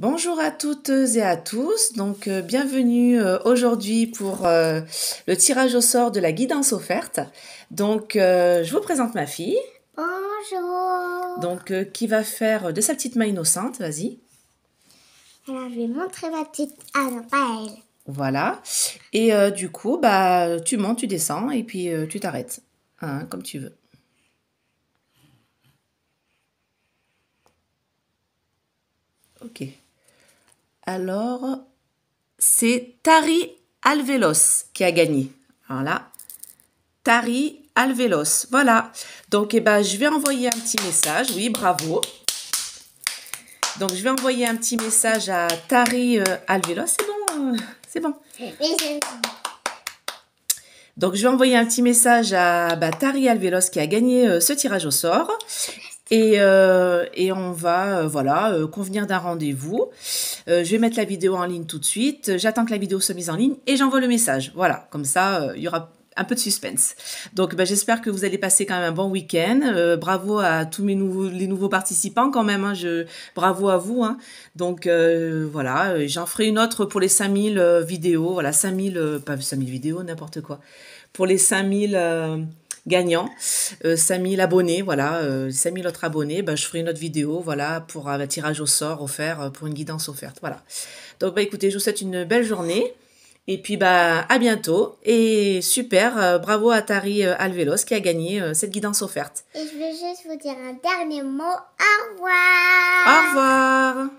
Bonjour à toutes et à tous. Donc, euh, bienvenue euh, aujourd'hui pour euh, le tirage au sort de la guidance offerte. Donc, je vous présente ma fille. Bonjour. Donc, qui va faire de sa petite main innocente. Vas-y. Alors, je vais montrer ma petite. Ah non, Voilà. Et du coup, bah, tu montes, tu descends et puis tu t'arrêtes. Hein, comme tu veux. Ok. Alors, c'est Tari Alvelos qui a gagné. Voilà. Tari Alvelos. Voilà. Donc, eh ben, je vais envoyer un petit message. Oui, bravo. Donc, je vais envoyer un petit message à Tari euh, Alvelos. C'est bon, euh, c'est bon. Donc, je vais envoyer un petit message à bah, Tari Alvelos qui a gagné euh, ce tirage au sort. Et, euh, et on va euh, voilà euh, convenir d'un rendez-vous. Euh, je vais mettre la vidéo en ligne tout de suite. J'attends que la vidéo soit mise en ligne et j'envoie le message. Voilà, comme ça, il y aura un peu de suspense. Donc, ben, j'espère que vous allez passer quand même un bon week-end. bravo à tous mes nouveaux, les nouveaux participants quand même. Hein, je, bravo à vous. Hein. Donc, voilà, j'en ferai une autre pour les 5000 vidéos. Voilà, 5000, pas 5000 vidéos, n'importe quoi. Pour les 5000 gagnant, 5000 euh, abonnés, voilà, 5000 euh, autres abonnés, bah, je ferai une autre vidéo, voilà, pour un tirage au sort offert, euh, pour une guidance offerte, voilà. Donc, bah, écoutez, je vous souhaite une belle journée. Et puis bah à bientôt et super, bravo à Tari Alvelos qui a gagné cette guidance offerte. Et je veux juste vous dire un dernier mot, au revoir. Au revoir.